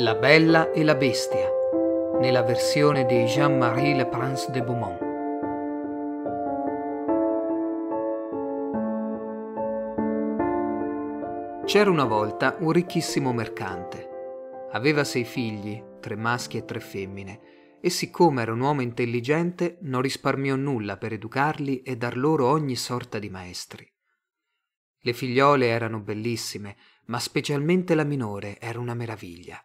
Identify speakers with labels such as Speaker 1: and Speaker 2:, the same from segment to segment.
Speaker 1: La Bella e la Bestia, nella versione di Jean-Marie Le Prince de Beaumont. C'era una volta un ricchissimo mercante. Aveva sei figli, tre maschi e tre femmine, e siccome era un uomo intelligente non risparmiò nulla per educarli e dar loro ogni sorta di maestri. Le figliole erano bellissime, ma specialmente la minore era una meraviglia.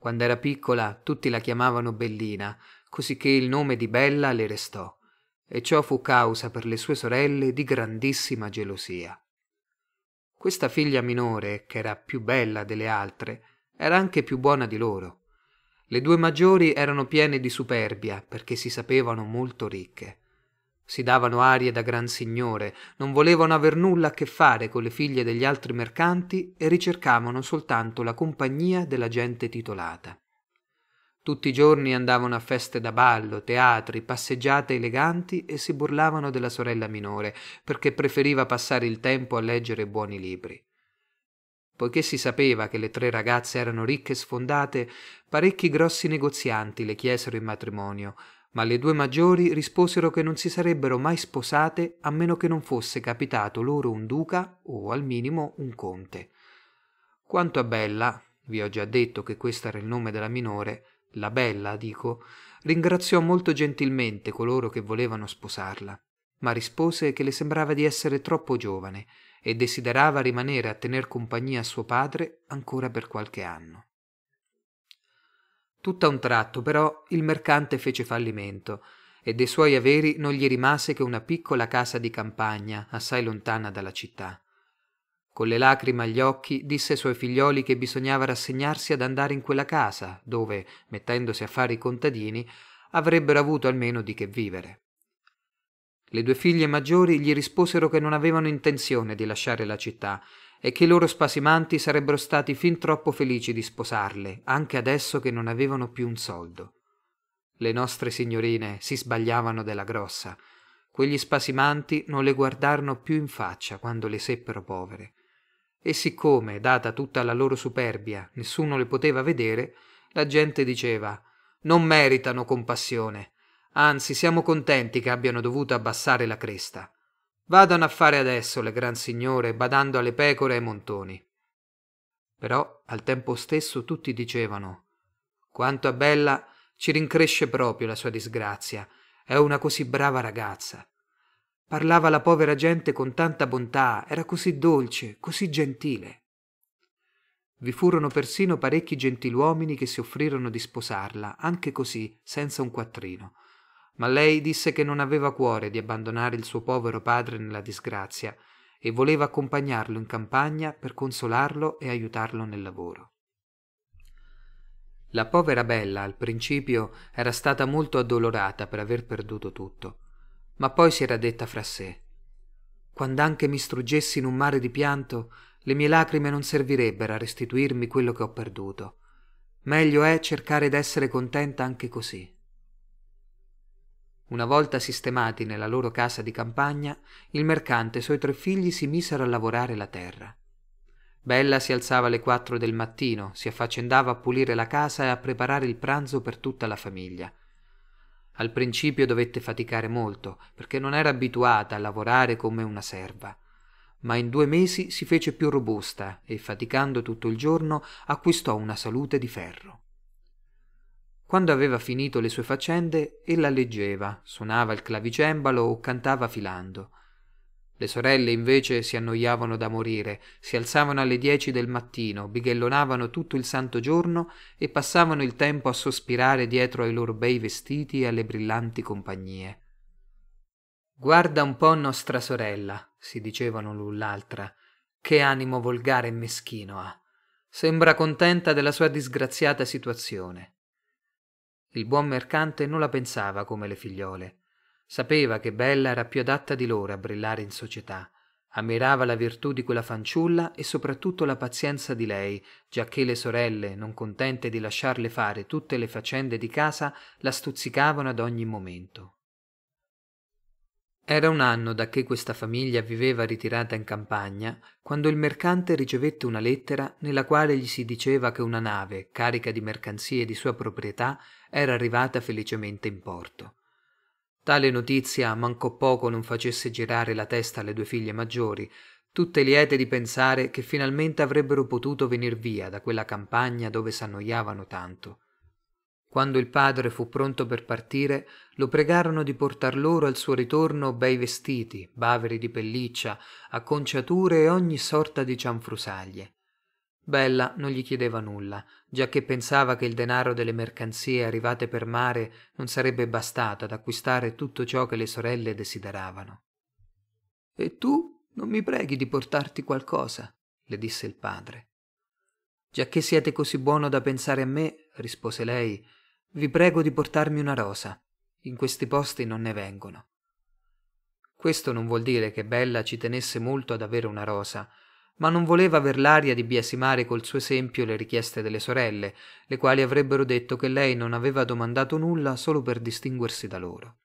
Speaker 1: Quando era piccola tutti la chiamavano Bellina, cosicché il nome di Bella le restò, e ciò fu causa per le sue sorelle di grandissima gelosia. Questa figlia minore, che era più bella delle altre, era anche più buona di loro. Le due maggiori erano piene di superbia perché si sapevano molto ricche si davano arie da gran signore, non volevano aver nulla a che fare con le figlie degli altri mercanti e ricercavano soltanto la compagnia della gente titolata. Tutti i giorni andavano a feste da ballo, teatri, passeggiate eleganti e si burlavano della sorella minore, perché preferiva passare il tempo a leggere buoni libri. Poiché si sapeva che le tre ragazze erano ricche e sfondate, parecchi grossi negozianti le chiesero in matrimonio, ma le due maggiori risposero che non si sarebbero mai sposate a meno che non fosse capitato loro un duca o al minimo un conte. Quanto a Bella, vi ho già detto che questo era il nome della minore, la Bella, dico, ringraziò molto gentilmente coloro che volevano sposarla, ma rispose che le sembrava di essere troppo giovane e desiderava rimanere a tener compagnia a suo padre ancora per qualche anno. Tutto a un tratto, però, il mercante fece fallimento e dei suoi averi non gli rimase che una piccola casa di campagna, assai lontana dalla città. Con le lacrime agli occhi disse ai suoi figlioli che bisognava rassegnarsi ad andare in quella casa, dove, mettendosi a fare i contadini, avrebbero avuto almeno di che vivere. Le due figlie maggiori gli risposero che non avevano intenzione di lasciare la città e che i loro spasimanti sarebbero stati fin troppo felici di sposarle, anche adesso che non avevano più un soldo. Le nostre signorine si sbagliavano della grossa. Quegli spasimanti non le guardarono più in faccia quando le seppero povere. E siccome, data tutta la loro superbia, nessuno le poteva vedere, la gente diceva «Non meritano compassione, anzi siamo contenti che abbiano dovuto abbassare la cresta». Vadano a fare adesso le gran signore, badando alle pecore e ai montoni. Però al tempo stesso tutti dicevano: Quanto a Bella ci rincresce proprio la sua disgrazia, è una così brava ragazza. Parlava la povera gente con tanta bontà, era così dolce, così gentile. Vi furono persino parecchi gentiluomini che si offrirono di sposarla, anche così, senza un quattrino, ma lei disse che non aveva cuore di abbandonare il suo povero padre nella disgrazia e voleva accompagnarlo in campagna per consolarlo e aiutarlo nel lavoro. La povera Bella al principio era stata molto addolorata per aver perduto tutto, ma poi si era detta fra sé anche mi struggessi in un mare di pianto, le mie lacrime non servirebbero a restituirmi quello che ho perduto. Meglio è cercare d'essere contenta anche così. Una volta sistemati nella loro casa di campagna, il mercante e i suoi tre figli si misero a lavorare la terra. Bella si alzava alle quattro del mattino, si affaccendava a pulire la casa e a preparare il pranzo per tutta la famiglia. Al principio dovette faticare molto, perché non era abituata a lavorare come una serva. Ma in due mesi si fece più robusta e, faticando tutto il giorno, acquistò una salute di ferro. Quando aveva finito le sue faccende, ella leggeva, suonava il clavicembalo o cantava filando. Le sorelle invece si annoiavano da morire, si alzavano alle dieci del mattino, bighellonavano tutto il santo giorno e passavano il tempo a sospirare dietro ai loro bei vestiti e alle brillanti compagnie. Guarda un po' nostra sorella, si dicevano l'un l'altra, che animo volgare e meschino ha. Sembra contenta della sua disgraziata situazione. Il buon mercante non la pensava come le figliole. Sapeva che Bella era più adatta di loro a brillare in società. Ammirava la virtù di quella fanciulla e soprattutto la pazienza di lei, giacché le sorelle, non contente di lasciarle fare tutte le faccende di casa, la stuzzicavano ad ogni momento. Era un anno da che questa famiglia viveva ritirata in campagna, quando il mercante ricevette una lettera nella quale gli si diceva che una nave, carica di mercanzie di sua proprietà, era arrivata felicemente in porto. Tale notizia mancò poco non facesse girare la testa alle due figlie maggiori, tutte liete di pensare che finalmente avrebbero potuto venir via da quella campagna dove s'annoiavano tanto. Quando il padre fu pronto per partire, lo pregarono di portar loro al suo ritorno bei vestiti, baveri di pelliccia, acconciature e ogni sorta di cianfrusaglie. Bella non gli chiedeva nulla, giacché pensava che il denaro delle mercanzie arrivate per mare non sarebbe bastato ad acquistare tutto ciò che le sorelle desideravano. E tu non mi preghi di portarti qualcosa, le disse il padre. Già che siete così buono da pensare a me, rispose lei, vi prego di portarmi una rosa. In questi posti non ne vengono. Questo non vuol dire che Bella ci tenesse molto ad avere una rosa, ma non voleva aver l'aria di biasimare col suo esempio le richieste delle sorelle, le quali avrebbero detto che lei non aveva domandato nulla solo per distinguersi da loro.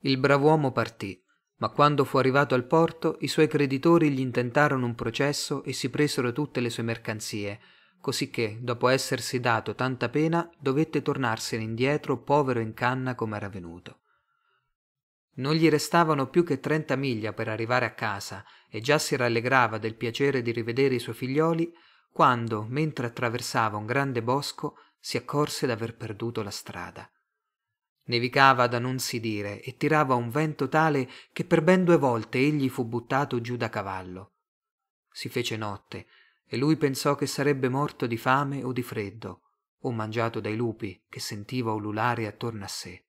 Speaker 1: Il brav'uomo partì, ma quando fu arrivato al porto i suoi creditori gli intentarono un processo e si presero tutte le sue mercanzie, cosicché, dopo essersi dato tanta pena, dovette tornarsene indietro povero in canna come era venuto. Non gli restavano più che 30 miglia per arrivare a casa e già si rallegrava del piacere di rivedere i suoi figlioli quando, mentre attraversava un grande bosco, si accorse d'aver perduto la strada. Nevicava da non si dire e tirava un vento tale che per ben due volte egli fu buttato giù da cavallo. Si fece notte e lui pensò che sarebbe morto di fame o di freddo, o mangiato dai lupi che sentiva ululare attorno a sé.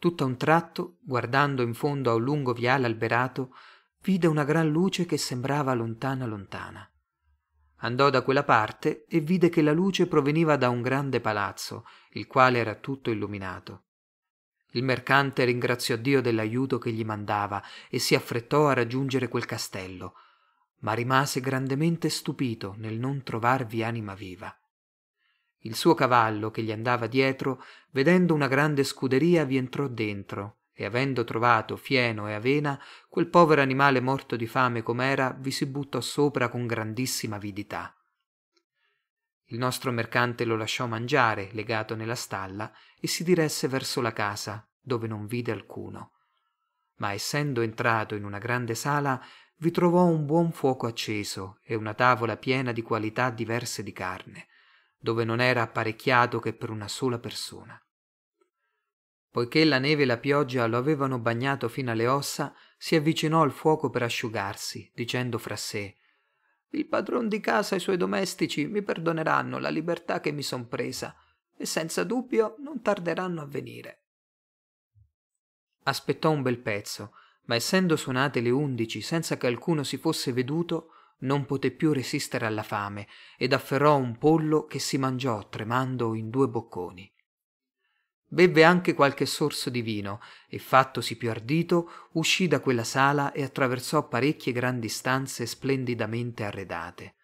Speaker 1: Tutto a un tratto, guardando in fondo a un lungo viale alberato, vide una gran luce che sembrava lontana lontana. Andò da quella parte e vide che la luce proveniva da un grande palazzo, il quale era tutto illuminato. Il mercante ringraziò Dio dell'aiuto che gli mandava e si affrettò a raggiungere quel castello, ma rimase grandemente stupito nel non trovarvi anima viva il suo cavallo che gli andava dietro vedendo una grande scuderia vi entrò dentro e avendo trovato fieno e avena quel povero animale morto di fame com'era vi si buttò sopra con grandissima avidità il nostro mercante lo lasciò mangiare legato nella stalla e si diresse verso la casa dove non vide alcuno ma essendo entrato in una grande sala vi trovò un buon fuoco acceso e una tavola piena di qualità diverse di carne dove non era apparecchiato che per una sola persona. Poiché la neve e la pioggia lo avevano bagnato fino alle ossa, si avvicinò al fuoco per asciugarsi, dicendo fra sé Il padron di casa e i suoi domestici mi perdoneranno la libertà che mi son presa, e senza dubbio non tarderanno a venire. Aspettò un bel pezzo, ma essendo suonate le undici senza che alcuno si fosse veduto, non poté più resistere alla fame ed afferrò un pollo che si mangiò tremando in due bocconi. Bevve anche qualche sorso di vino e, fattosi più ardito, uscì da quella sala e attraversò parecchie grandi stanze splendidamente arredate.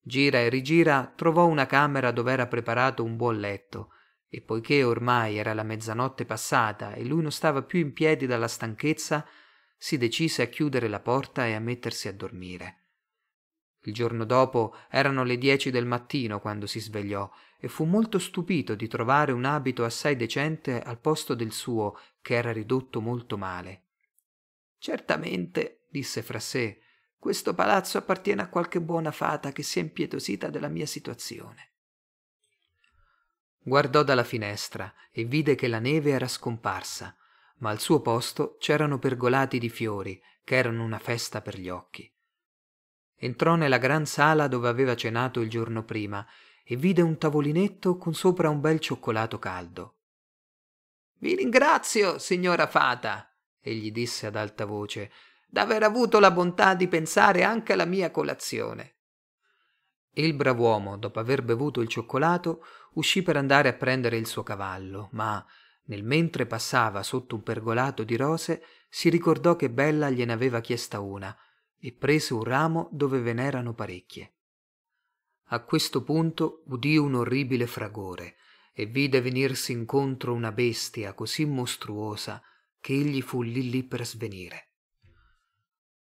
Speaker 1: Gira e rigira trovò una camera dov'era preparato un buon letto e poiché ormai era la mezzanotte passata e lui non stava più in piedi dalla stanchezza, si decise a chiudere la porta e a mettersi a dormire il giorno dopo erano le dieci del mattino quando si svegliò e fu molto stupito di trovare un abito assai decente al posto del suo che era ridotto molto male. Certamente, disse fra sé, questo palazzo appartiene a qualche buona fata che si è impietosita della mia situazione. Guardò dalla finestra e vide che la neve era scomparsa, ma al suo posto c'erano pergolati di fiori che erano una festa per gli occhi entrò nella gran sala dove aveva cenato il giorno prima e vide un tavolinetto con sopra un bel cioccolato caldo. Vi ringrazio, signora Fata, egli disse ad alta voce, d'aver avuto la bontà di pensare anche alla mia colazione. Il brav'uomo, dopo aver bevuto il cioccolato, uscì per andare a prendere il suo cavallo, ma nel mentre passava sotto un pergolato di rose, si ricordò che Bella gliene aveva chiesta una e prese un ramo dove ve n'erano parecchie. A questo punto udì un orribile fragore e vide venirsi incontro una bestia così mostruosa che egli fu lì lì per svenire.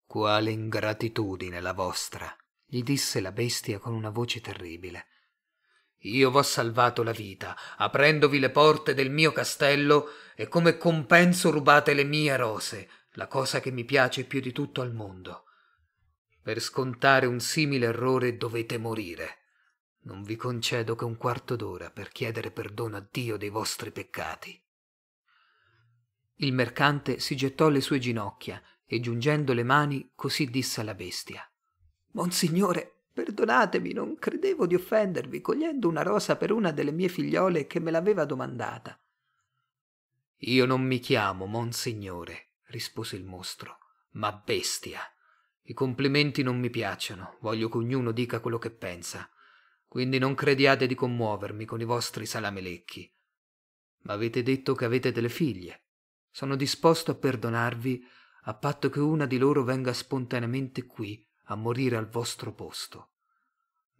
Speaker 1: Quale ingratitudine la vostra, gli disse la bestia con una voce terribile. Io v'ho salvato la vita, aprendovi le porte del mio castello e come compenso rubate le mie rose, la cosa che mi piace più di tutto al mondo. Per scontare un simile errore dovete morire. Non vi concedo che un quarto d'ora per chiedere perdono a Dio dei vostri peccati. Il mercante si gettò alle sue ginocchia e giungendo le mani così disse alla bestia. Monsignore, perdonatemi, non credevo di offendervi, cogliendo una rosa per una delle mie figliole che me l'aveva domandata. Io non mi chiamo Monsignore, rispose il mostro, ma bestia, i complimenti non mi piacciono, voglio che ognuno dica quello che pensa. Quindi non crediate di commuovermi con i vostri salamelecchi. Ma avete detto che avete delle figlie. Sono disposto a perdonarvi a patto che una di loro venga spontaneamente qui a morire al vostro posto.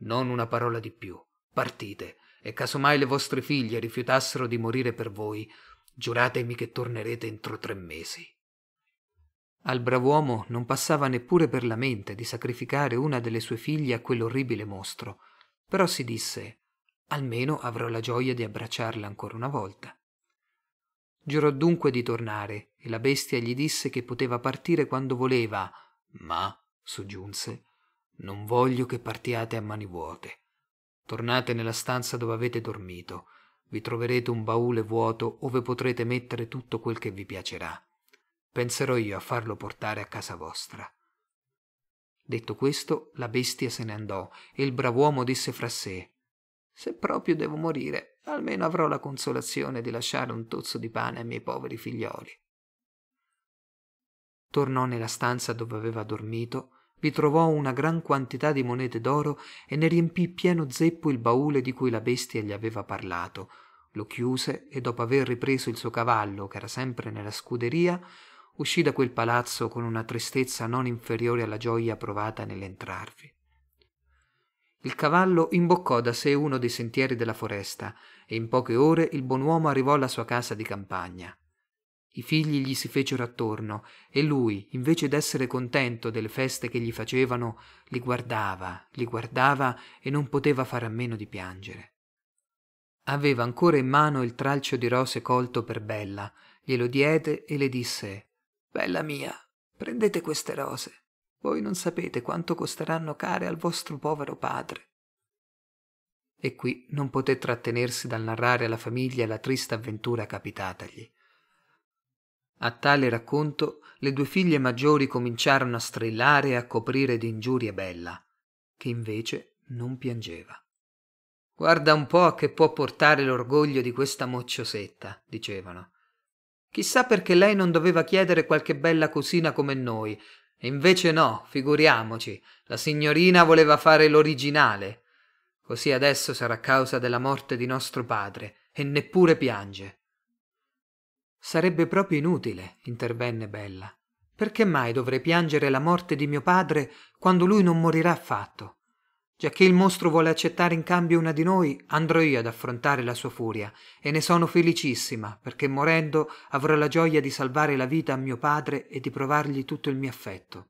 Speaker 1: Non una parola di più. Partite, e casomai le vostre figlie rifiutassero di morire per voi, giuratemi che tornerete entro tre mesi. Al brav'uomo non passava neppure per la mente di sacrificare una delle sue figlie a quell'orribile mostro, però si disse almeno avrò la gioia di abbracciarla ancora una volta. Giurò dunque di tornare e la bestia gli disse che poteva partire quando voleva, ma, soggiunse, non voglio che partiate a mani vuote. Tornate nella stanza dove avete dormito, vi troverete un baule vuoto ove potrete mettere tutto quel che vi piacerà penserò io a farlo portare a casa vostra. Detto questo, la bestia se ne andò e il brav'uomo disse fra sé Se proprio devo morire, almeno avrò la consolazione di lasciare un tozzo di pane ai miei poveri figlioli. Tornò nella stanza dove aveva dormito, vi trovò una gran quantità di monete d'oro e ne riempì pieno zeppo il baule di cui la bestia gli aveva parlato. Lo chiuse e dopo aver ripreso il suo cavallo, che era sempre nella scuderia, uscì da quel palazzo con una tristezza non inferiore alla gioia provata nell'entrarvi. Il cavallo imboccò da sé uno dei sentieri della foresta e in poche ore il buon uomo arrivò alla sua casa di campagna. I figli gli si fecero attorno e lui, invece d'essere contento delle feste che gli facevano, li guardava, li guardava e non poteva fare a meno di piangere. Aveva ancora in mano il tralcio di rose colto per Bella, glielo diede e le disse Bella mia, prendete queste rose. Voi non sapete quanto costeranno care al vostro povero padre. E qui non poté trattenersi dal narrare alla famiglia la triste avventura capitatagli. A tale racconto le due figlie maggiori cominciarono a strillare e a coprire di ingiurie Bella, che invece non piangeva. Guarda un po' a che può portare l'orgoglio di questa mocciosetta, dicevano. Chissà perché lei non doveva chiedere qualche bella cosina come noi. E invece no, figuriamoci, la signorina voleva fare l'originale. Così adesso sarà causa della morte di nostro padre, e neppure piange. Sarebbe proprio inutile, intervenne Bella. Perché mai dovrei piangere la morte di mio padre quando lui non morirà affatto? Già che il mostro vuole accettare in cambio una di noi, andrò io ad affrontare la sua furia e ne sono felicissima, perché morendo avrò la gioia di salvare la vita a mio padre e di provargli tutto il mio affetto.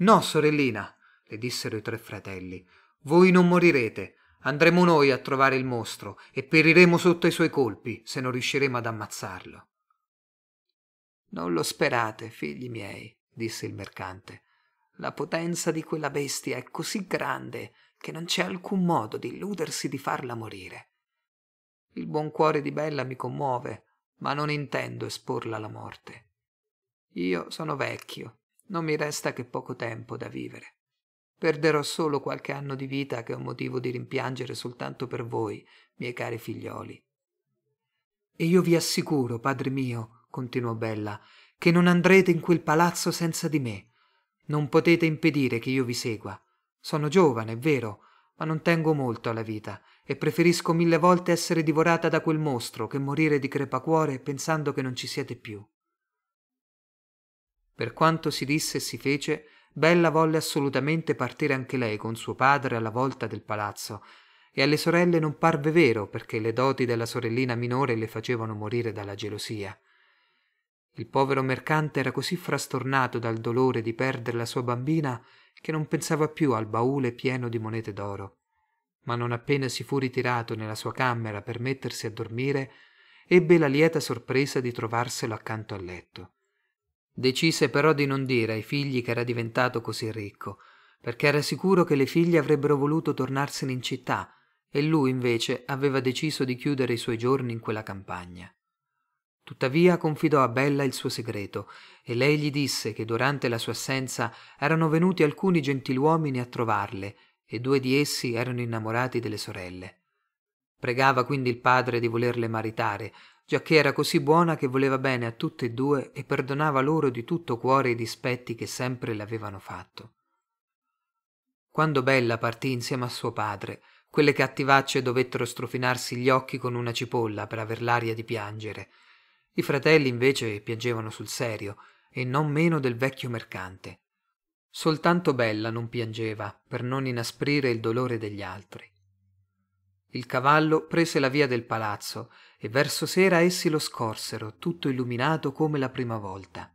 Speaker 1: No, sorellina, le dissero i tre fratelli, voi non morirete. Andremo noi a trovare il mostro e periremo sotto i suoi colpi se non riusciremo ad ammazzarlo. Non lo sperate, figli miei, disse il mercante. La potenza di quella bestia è così grande che non c'è alcun modo di illudersi di farla morire. Il buon cuore di Bella mi commuove, ma non intendo esporla alla morte. Io sono vecchio, non mi resta che poco tempo da vivere. Perderò solo qualche anno di vita che ho motivo di rimpiangere soltanto per voi, miei cari figlioli. E io vi assicuro, padre mio, continuò Bella, che non andrete in quel palazzo senza di me, non potete impedire che io vi segua. Sono giovane, è vero, ma non tengo molto alla vita e preferisco mille volte essere divorata da quel mostro che morire di crepacuore pensando che non ci siete più. Per quanto si disse e si fece, Bella volle assolutamente partire anche lei con suo padre alla volta del palazzo, e alle sorelle non parve vero perché le doti della sorellina minore le facevano morire dalla gelosia. Il povero mercante era così frastornato dal dolore di perdere la sua bambina che non pensava più al baule pieno di monete d'oro. Ma non appena si fu ritirato nella sua camera per mettersi a dormire, ebbe la lieta sorpresa di trovarselo accanto al letto. Decise però di non dire ai figli che era diventato così ricco, perché era sicuro che le figlie avrebbero voluto tornarsene in città, e lui invece aveva deciso di chiudere i suoi giorni in quella campagna. Tuttavia confidò a Bella il suo segreto e lei gli disse che durante la sua assenza erano venuti alcuni gentiluomini a trovarle e due di essi erano innamorati delle sorelle. Pregava quindi il padre di volerle maritare, giacché era così buona che voleva bene a tutte e due e perdonava loro di tutto cuore i dispetti che sempre le avevano fatto. Quando Bella partì insieme a suo padre, quelle cattivacce dovettero strofinarsi gli occhi con una cipolla per aver l'aria di piangere i fratelli invece piangevano sul serio, e non meno del vecchio mercante. Soltanto Bella non piangeva, per non inasprire il dolore degli altri. Il cavallo prese la via del palazzo e verso sera essi lo scorsero, tutto illuminato come la prima volta.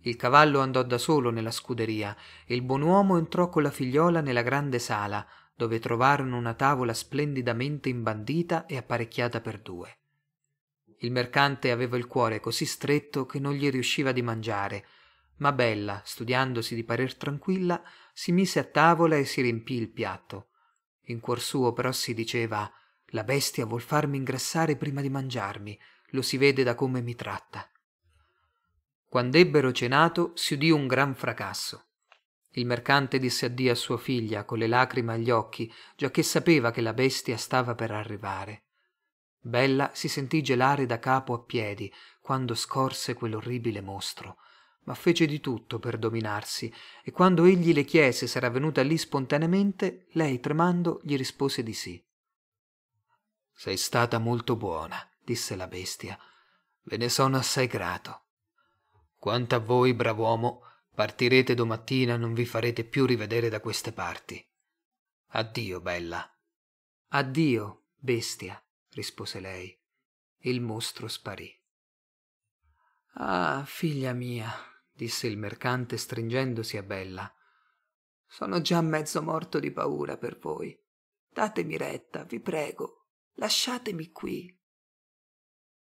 Speaker 1: Il cavallo andò da solo nella scuderia e il buon uomo entrò con la figliola nella grande sala, dove trovarono una tavola splendidamente imbandita e apparecchiata per due. Il mercante aveva il cuore così stretto che non gli riusciva di mangiare, ma Bella, studiandosi di parer tranquilla, si mise a tavola e si riempì il piatto. In cuor suo però si diceva La bestia vuol farmi ingrassare prima di mangiarmi, lo si vede da come mi tratta. Quando ebbero cenato si udì un gran fracasso. Il mercante disse addio a sua figlia con le lacrime agli occhi, giacché sapeva che la bestia stava per arrivare. Bella si sentì gelare da capo a piedi quando scorse quell'orribile mostro, ma fece di tutto per dominarsi e quando egli le chiese se era venuta lì spontaneamente, lei tremando gli rispose di sì. Sei stata molto buona, disse la bestia. Ve ne sono assai grato. Quanto a voi, brav'uomo, partirete domattina e non vi farete più rivedere da queste parti. Addio, bella. Addio, bestia rispose lei. Il mostro sparì. Ah, figlia mia, disse il mercante stringendosi a Bella. Sono già mezzo morto di paura per voi. Datemi retta, vi prego. Lasciatemi qui.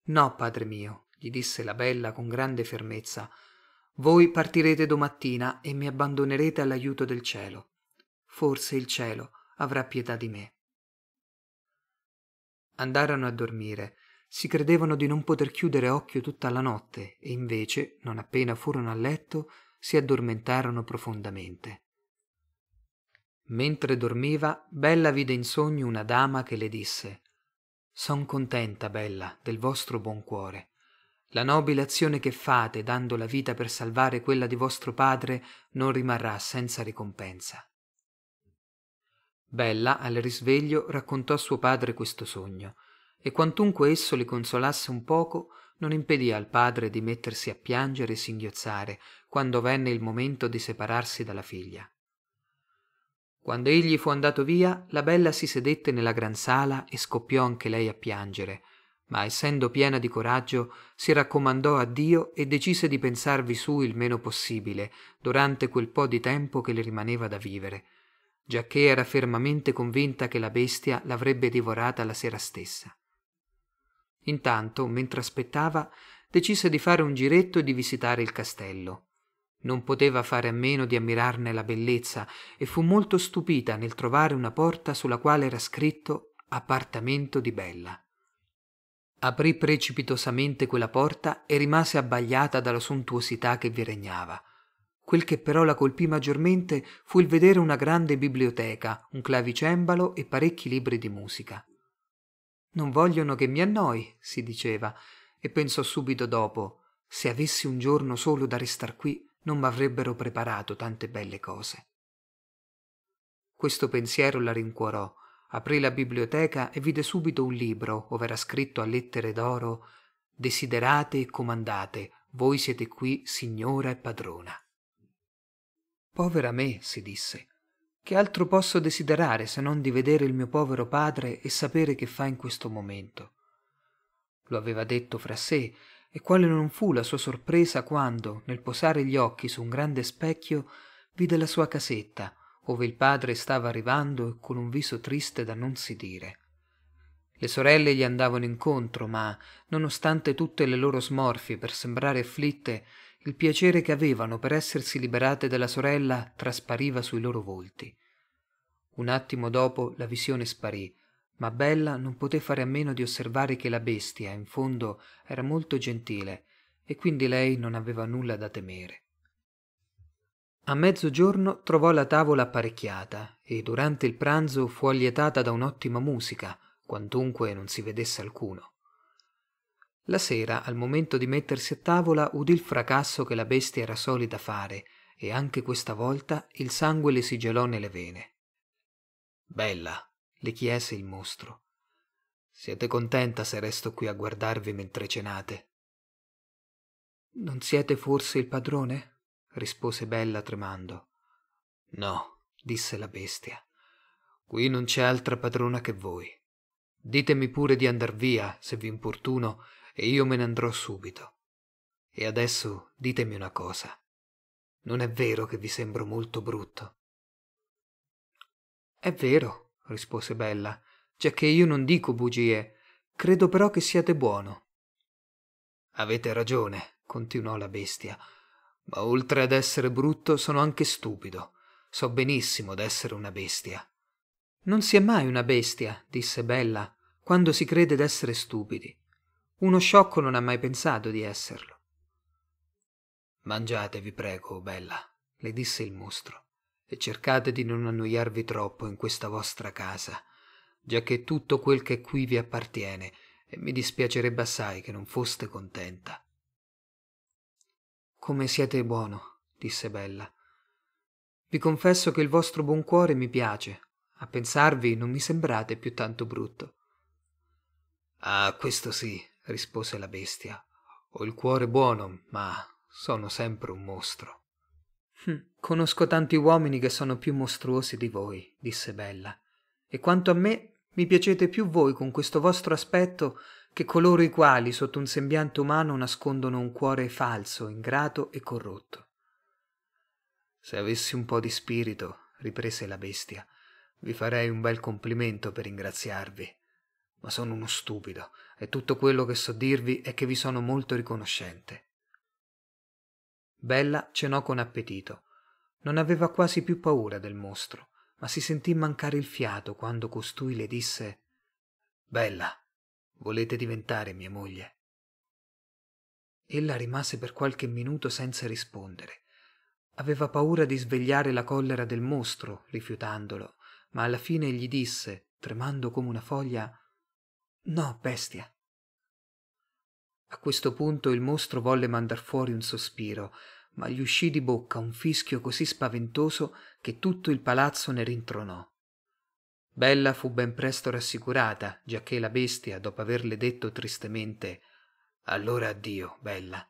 Speaker 1: No, padre mio, gli disse la Bella con grande fermezza. Voi partirete domattina e mi abbandonerete all'aiuto del cielo. Forse il cielo avrà pietà di me. Andarono a dormire. Si credevano di non poter chiudere occhio tutta la notte e invece, non appena furono a letto, si addormentarono profondamente. Mentre dormiva, Bella vide in sogno una dama che le disse Son contenta, Bella, del vostro buon cuore. La nobile azione che fate, dando la vita per salvare quella di vostro padre, non rimarrà senza ricompensa. Bella al risveglio raccontò a suo padre questo sogno e quantunque esso li consolasse un poco, non impedì al padre di mettersi a piangere e singhiozzare quando venne il momento di separarsi dalla figlia. Quando egli fu andato via, la bella si sedette nella gran sala e scoppiò anche lei a piangere, ma essendo piena di coraggio, si raccomandò a Dio e decise di pensarvi su il meno possibile durante quel po di tempo che le rimaneva da vivere, giacché era fermamente convinta che la bestia l'avrebbe divorata la sera stessa. Intanto, mentre aspettava, decise di fare un giretto e di visitare il castello. Non poteva fare a meno di ammirarne la bellezza e fu molto stupita nel trovare una porta sulla quale era scritto Appartamento di Bella. Aprì precipitosamente quella porta e rimase abbagliata dalla sontuosità che vi regnava. Quel che però la colpì maggiormente fu il vedere una grande biblioteca, un clavicembalo e parecchi libri di musica. Non vogliono che mi annoi, si diceva, e pensò subito dopo se avessi un giorno solo da restar qui non m'avrebbero preparato tante belle cose. Questo pensiero la rincuorò, aprì la biblioteca e vide subito un libro ove era scritto a lettere d'oro Desiderate e comandate, voi siete qui signora e padrona povera me si disse che altro posso desiderare se non di vedere il mio povero padre e sapere che fa in questo momento lo aveva detto fra sé e quale non fu la sua sorpresa quando nel posare gli occhi su un grande specchio vide la sua casetta ove il padre stava arrivando e con un viso triste da non si dire le sorelle gli andavano incontro ma nonostante tutte le loro smorfie per sembrare afflitte il piacere che avevano per essersi liberate dalla sorella traspariva sui loro volti. Un attimo dopo la visione sparì, ma Bella non poté fare a meno di osservare che la bestia, in fondo, era molto gentile e quindi lei non aveva nulla da temere. A mezzogiorno trovò la tavola apparecchiata e durante il pranzo fu allietata da un'ottima musica, quantunque non si vedesse alcuno. La sera, al momento di mettersi a tavola, udì il fracasso che la bestia era solita fare, e anche questa volta il sangue le si gelò nelle vene. Bella, le chiese il mostro. Siete contenta se resto qui a guardarvi mentre cenate? Non siete forse il padrone? rispose Bella tremando. No, disse la bestia. Qui non c'è altra padrona che voi. Ditemi pure di andar via, se vi importuno, e io me ne andrò subito. E adesso ditemi una cosa. Non è vero che vi sembro molto brutto? È vero, rispose Bella, che io non dico bugie, credo però che siate buono. Avete ragione, continuò la bestia, ma oltre ad essere brutto sono anche stupido. So benissimo d'essere una bestia. Non si è mai una bestia, disse Bella, quando si crede d'essere stupidi. Uno sciocco non ha mai pensato di esserlo. Mangiate, vi prego, bella, le disse il mostro, e cercate di non annoiarvi troppo in questa vostra casa, giacché tutto quel che qui vi appartiene, e mi dispiacerebbe assai che non foste contenta. Come siete buono, disse Bella. Vi confesso che il vostro buon cuore mi piace. A pensarvi non mi sembrate più tanto brutto. Ah, questo sì, rispose la bestia. Ho il cuore buono, ma sono sempre un mostro. Hm, conosco tanti uomini che sono più mostruosi di voi, disse Bella. E quanto a me, mi piacete più voi con questo vostro aspetto che coloro i quali sotto un sembiante umano nascondono un cuore falso, ingrato e corrotto. Se avessi un po' di spirito, riprese la bestia, vi farei un bel complimento per ringraziarvi ma sono uno stupido e tutto quello che so dirvi è che vi sono molto riconoscente. Bella cenò con appetito. Non aveva quasi più paura del mostro, ma si sentì mancare il fiato quando costui le disse Bella, volete diventare mia moglie? Ella rimase per qualche minuto senza rispondere. Aveva paura di svegliare la collera del mostro, rifiutandolo, ma alla fine gli disse, tremando come una foglia No, bestia. A questo punto il mostro volle mandar fuori un sospiro, ma gli uscì di bocca un fischio così spaventoso che tutto il palazzo ne rintronò. Bella fu ben presto rassicurata, giacché la bestia, dopo averle detto tristemente Allora addio, Bella,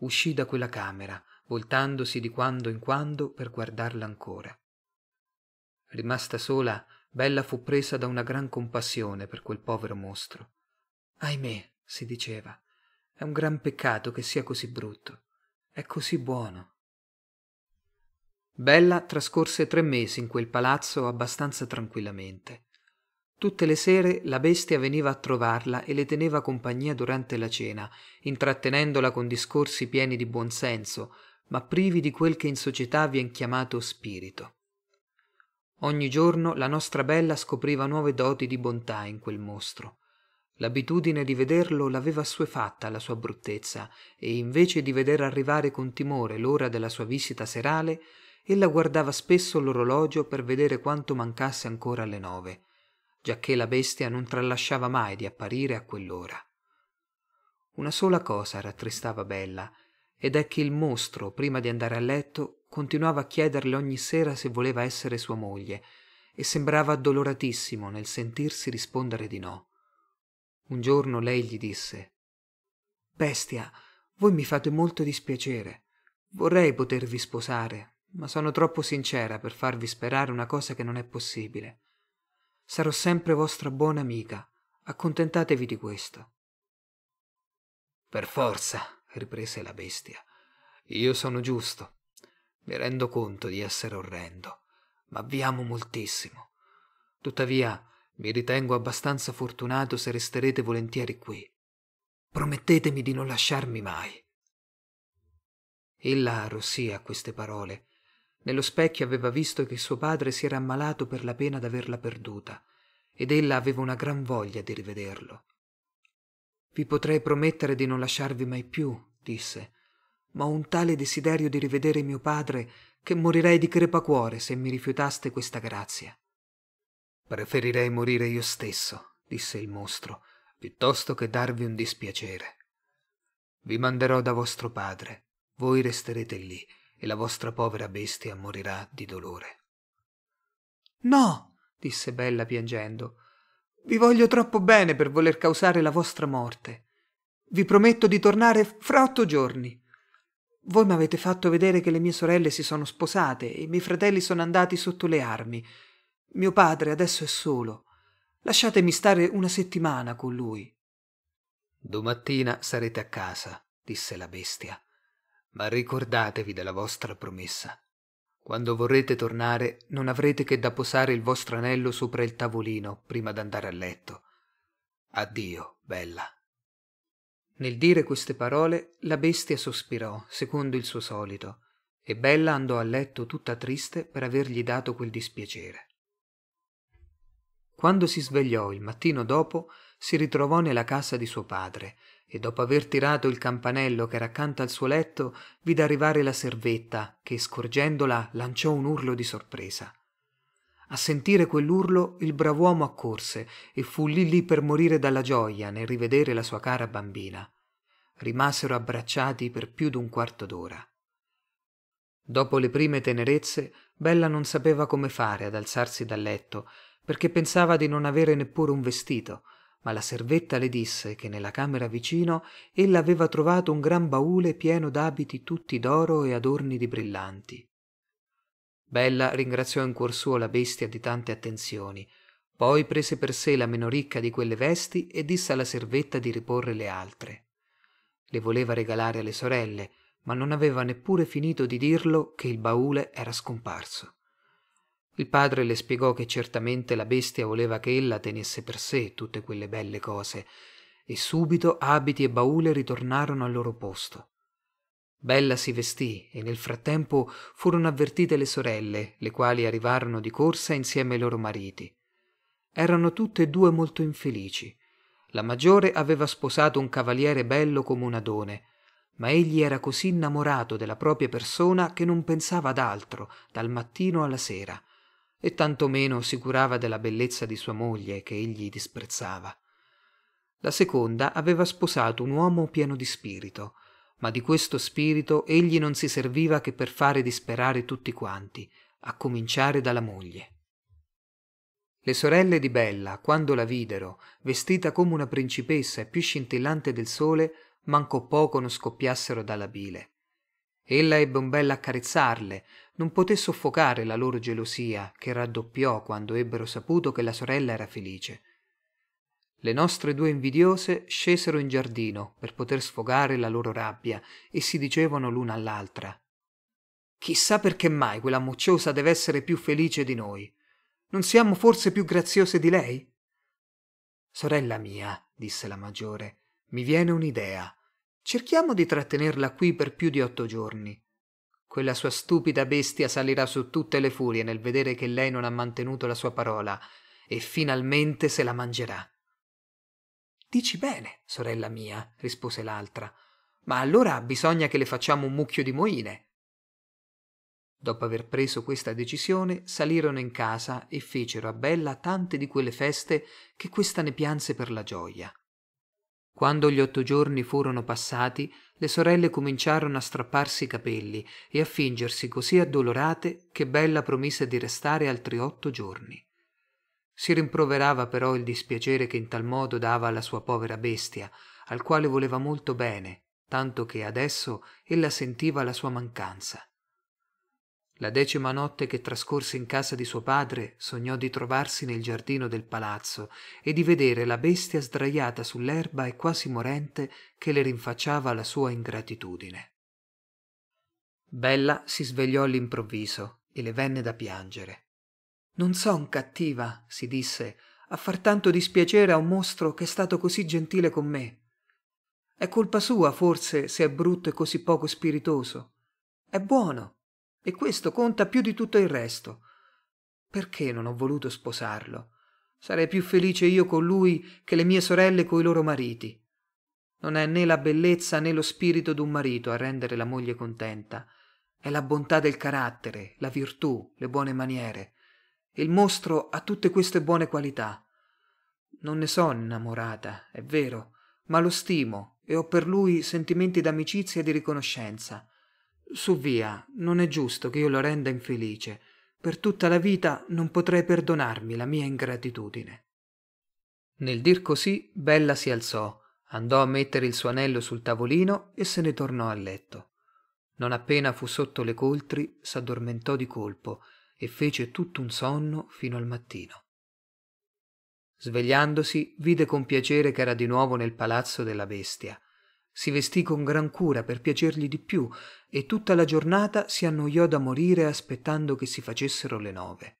Speaker 1: uscì da quella camera, voltandosi di quando in quando per guardarla ancora. Rimasta sola, Bella fu presa da una gran compassione per quel povero mostro. Ahimè, si diceva, è un gran peccato che sia così brutto. È così buono. Bella trascorse tre mesi in quel palazzo abbastanza tranquillamente. Tutte le sere la bestia veniva a trovarla e le teneva compagnia durante la cena, intrattenendola con discorsi pieni di buonsenso, ma privi di quel che in società vien chiamato spirito ogni giorno la nostra bella scopriva nuove doti di bontà in quel mostro l'abitudine di vederlo l'aveva assuefatta alla sua bruttezza e invece di veder arrivare con timore l'ora della sua visita serale ella guardava spesso l'orologio per vedere quanto mancasse ancora alle nove giacché la bestia non tralasciava mai di apparire a quell'ora una sola cosa rattristava bella ed è che il mostro prima di andare a letto continuava a chiederle ogni sera se voleva essere sua moglie e sembrava addoloratissimo nel sentirsi rispondere di no. Un giorno lei gli disse Bestia, voi mi fate molto dispiacere. Vorrei potervi sposare, ma sono troppo sincera per farvi sperare una cosa che non è possibile. Sarò sempre vostra buona amica. Accontentatevi di questo. Per forza, riprese la bestia. Io sono giusto. Mi rendo conto di essere orrendo, ma vi amo moltissimo. Tuttavia, mi ritengo abbastanza fortunato se resterete volentieri qui. Promettetemi di non lasciarmi mai. Ella arrossì a queste parole. Nello specchio aveva visto che suo padre si era ammalato per la pena d'averla perduta, ed ella aveva una gran voglia di rivederlo. Vi potrei promettere di non lasciarvi mai più, disse, ma un tale desiderio di rivedere mio padre che morirei di crepacuore se mi rifiutaste questa grazia. Preferirei morire io stesso, disse il mostro, piuttosto che darvi un dispiacere. Vi manderò da vostro padre, voi resterete lì e la vostra povera bestia morirà di dolore. No, disse Bella piangendo, vi voglio troppo bene per voler causare la vostra morte. Vi prometto di tornare fra otto giorni. Voi mi avete fatto vedere che le mie sorelle si sono sposate, e i miei fratelli sono andati sotto le armi. Mio padre adesso è solo. Lasciatemi stare una settimana con lui. Domattina sarete a casa, disse la bestia, ma ricordatevi della vostra promessa. Quando vorrete tornare, non avrete che da posare il vostro anello sopra il tavolino prima d'andare a letto. Addio, bella. Nel dire queste parole la bestia sospirò, secondo il suo solito, e Bella andò a letto tutta triste per avergli dato quel dispiacere. Quando si svegliò il mattino dopo, si ritrovò nella casa di suo padre e dopo aver tirato il campanello che era accanto al suo letto, vide arrivare la servetta che, scorgendola, lanciò un urlo di sorpresa. A sentire quell'urlo il brav'uomo accorse e fu lì lì per morire dalla gioia nel rivedere la sua cara bambina. Rimasero abbracciati per più d'un quarto d'ora. Dopo le prime tenerezze, Bella non sapeva come fare ad alzarsi dal letto, perché pensava di non avere neppure un vestito, ma la servetta le disse che nella camera vicino ella aveva trovato un gran baule pieno d'abiti tutti d'oro e adorni di brillanti. Bella ringraziò in cuor suo la bestia di tante attenzioni, poi prese per sé la meno ricca di quelle vesti e disse alla servetta di riporre le altre. Le voleva regalare alle sorelle, ma non aveva neppure finito di dirlo che il baule era scomparso. Il padre le spiegò che certamente la bestia voleva che ella tenesse per sé tutte quelle belle cose, e subito abiti e baule ritornarono al loro posto. Bella si vestì e nel frattempo furono avvertite le sorelle, le quali arrivarono di corsa insieme ai loro mariti. Erano tutte e due molto infelici. La maggiore aveva sposato un cavaliere bello come un adone, ma egli era così innamorato della propria persona che non pensava ad altro dal mattino alla sera, e tantomeno si curava della bellezza di sua moglie che egli disprezzava. La seconda aveva sposato un uomo pieno di spirito, ma di questo spirito egli non si serviva che per fare disperare tutti quanti, a cominciare dalla moglie. Le sorelle di Bella, quando la videro, vestita come una principessa e più scintillante del sole, manco poco non scoppiassero dalla bile. Ella ebbe un bel accarezzarle, non poté soffocare la loro gelosia, che raddoppiò quando ebbero saputo che la sorella era felice, le nostre due invidiose scesero in giardino per poter sfogare la loro rabbia e si dicevano l'una all'altra. Chissà perché mai quella mocciosa deve essere più felice di noi. Non siamo forse più graziose di lei? Sorella mia, disse la maggiore, mi viene un'idea. Cerchiamo di trattenerla qui per più di otto giorni. Quella sua stupida bestia salirà su tutte le furie nel vedere che lei non ha mantenuto la sua parola e finalmente se la mangerà. Dici bene, sorella mia, rispose l'altra, ma allora bisogna che le facciamo un mucchio di moine. Dopo aver preso questa decisione, salirono in casa e fecero a Bella tante di quelle feste che questa ne pianse per la gioia. Quando gli otto giorni furono passati, le sorelle cominciarono a strapparsi i capelli e a fingersi così addolorate che Bella promise di restare altri otto giorni. Si rimproverava però il dispiacere che in tal modo dava alla sua povera bestia, al quale voleva molto bene, tanto che adesso ella sentiva la sua mancanza. La decima notte che trascorse in casa di suo padre sognò di trovarsi nel giardino del palazzo e di vedere la bestia sdraiata sull'erba e quasi morente che le rinfacciava la sua ingratitudine. Bella si svegliò all'improvviso e le venne da piangere. Non son cattiva, si disse, a far tanto dispiacere a un mostro che è stato così gentile con me. È colpa sua, forse, se è brutto e così poco spiritoso. È buono, e questo conta più di tutto il resto. Perché non ho voluto sposarlo? Sarei più felice io con lui che le mie sorelle coi loro mariti. Non è né la bellezza né lo spirito d'un marito a rendere la moglie contenta, è la bontà del carattere, la virtù, le buone maniere. Il mostro ha tutte queste buone qualità. Non ne sono innamorata, è vero, ma lo stimo e ho per lui sentimenti d'amicizia e di riconoscenza. Su via, non è giusto che io lo renda infelice. Per tutta la vita non potrei perdonarmi la mia ingratitudine. Nel dir così, Bella si alzò, andò a mettere il suo anello sul tavolino e se ne tornò a letto. Non appena fu sotto le coltri, s'addormentò di colpo e fece tutto un sonno fino al mattino. Svegliandosi, vide con piacere che era di nuovo nel palazzo della bestia. Si vestì con gran cura per piacergli di più e tutta la giornata si annoiò da morire aspettando che si facessero le nove.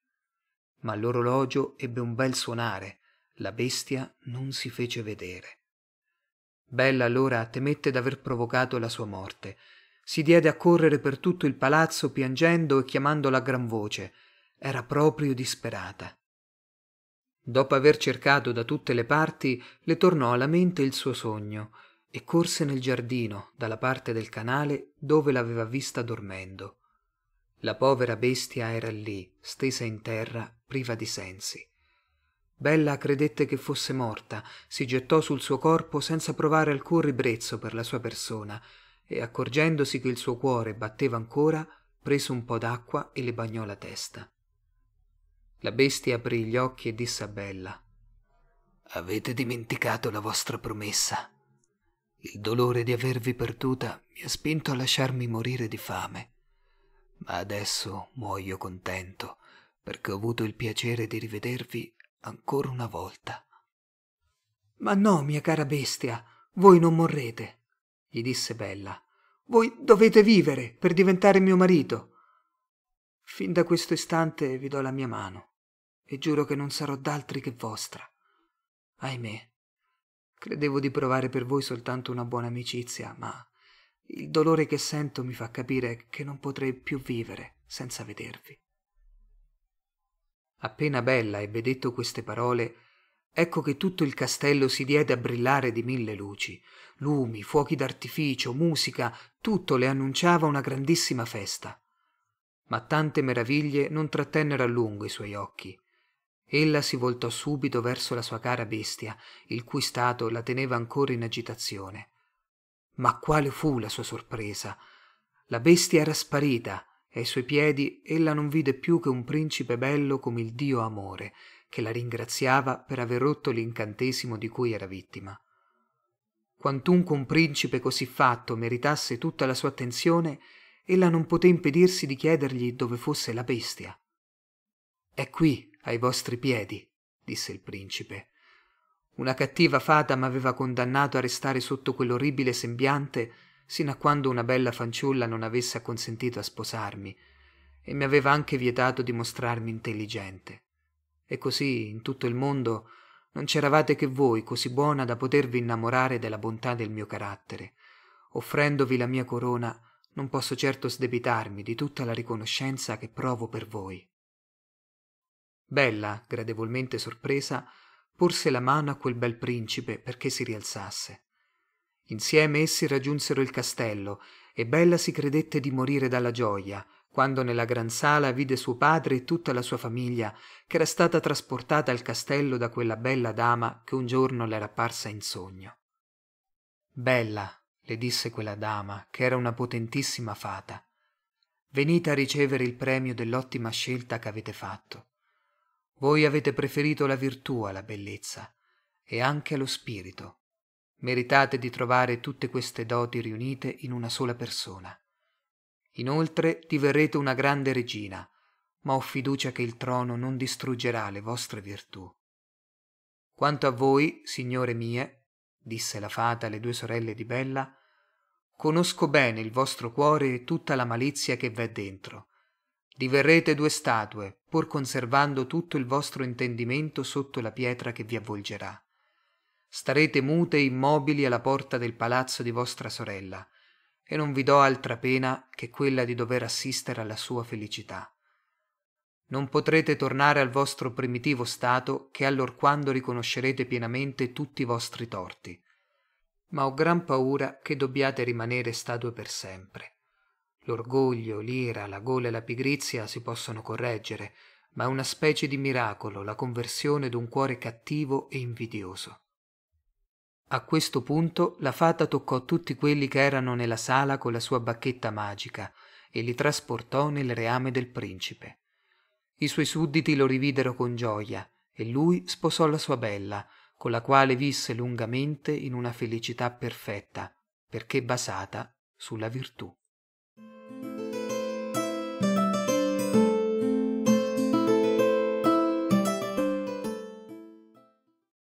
Speaker 1: Ma l'orologio ebbe un bel suonare, la bestia non si fece vedere. Bella allora temette d'aver provocato la sua morte si diede a correre per tutto il palazzo piangendo e chiamandola a gran voce. Era proprio disperata. Dopo aver cercato da tutte le parti, le tornò alla mente il suo sogno e corse nel giardino, dalla parte del canale dove l'aveva vista dormendo. La povera bestia era lì, stesa in terra, priva di sensi. Bella credette che fosse morta, si gettò sul suo corpo senza provare alcun ribrezzo per la sua persona, e accorgendosi che il suo cuore batteva ancora, prese un po' d'acqua e le bagnò la testa. La bestia aprì gli occhi e disse a Bella Avete dimenticato la vostra promessa. Il dolore di avervi perduta mi ha spinto a lasciarmi morire di fame. Ma adesso muoio contento perché ho avuto il piacere di rivedervi ancora una volta. Ma no, mia cara bestia, voi non morrete gli disse Bella. Voi dovete vivere per diventare mio marito. Fin da questo istante vi do la mia mano e giuro che non sarò d'altri che vostra. Ahimè, credevo di provare per voi soltanto una buona amicizia, ma il dolore che sento mi fa capire che non potrei più vivere senza vedervi. Appena Bella ebbe detto queste parole, Ecco che tutto il castello si diede a brillare di mille luci. Lumi, fuochi d'artificio, musica, tutto le annunciava una grandissima festa. Ma tante meraviglie non trattennero a lungo i suoi occhi. Ella si voltò subito verso la sua cara bestia, il cui stato la teneva ancora in agitazione. Ma quale fu la sua sorpresa? La bestia era sparita, e ai suoi piedi ella non vide più che un principe bello come il dio amore, che la ringraziava per aver rotto l'incantesimo di cui era vittima. Quantunque un principe così fatto meritasse tutta la sua attenzione, ella non poté impedirsi di chiedergli dove fosse la bestia. È qui, ai vostri piedi, disse il principe. Una cattiva fata m'aveva condannato a restare sotto quell'orribile sembiante sino a quando una bella fanciulla non avesse acconsentito a sposarmi, e mi aveva anche vietato di mostrarmi intelligente. E così, in tutto il mondo, non c'eravate che voi così buona da potervi innamorare della bontà del mio carattere. Offrendovi la mia corona, non posso certo sdebitarmi di tutta la riconoscenza che provo per voi. Bella, gradevolmente sorpresa, porse la mano a quel bel principe perché si rialzasse. Insieme essi raggiunsero il castello e Bella si credette di morire dalla gioia, quando nella gran sala vide suo padre e tutta la sua famiglia che era stata trasportata al castello da quella bella dama che un giorno le era apparsa in sogno. Bella, le disse quella dama, che era una potentissima fata, venite a ricevere il premio dell'ottima scelta che avete fatto. Voi avete preferito la virtù alla bellezza e anche allo spirito. Meritate di trovare tutte queste doti riunite in una sola persona. Inoltre diverrete una grande regina, ma ho fiducia che il trono non distruggerà le vostre virtù. Quanto a voi, signore mie, disse la fata alle due sorelle di Bella, conosco bene il vostro cuore e tutta la malizia che v'è dentro. Diverrete due statue, pur conservando tutto il vostro intendimento sotto la pietra che vi avvolgerà. Starete mute e immobili alla porta del palazzo di vostra sorella, e non vi do altra pena che quella di dover assistere alla sua felicità. Non potrete tornare al vostro primitivo stato che allorquando riconoscerete pienamente tutti i vostri torti. Ma ho gran paura che dobbiate rimanere statue per sempre. L'orgoglio, l'ira, la gola e la pigrizia si possono correggere, ma è una specie di miracolo la conversione d'un cuore cattivo e invidioso. A questo punto la fata toccò tutti quelli che erano nella sala con la sua bacchetta magica e li trasportò nel reame del principe. I suoi sudditi lo rividero con gioia e lui sposò la sua bella, con la quale visse lungamente in una felicità perfetta, perché basata sulla virtù.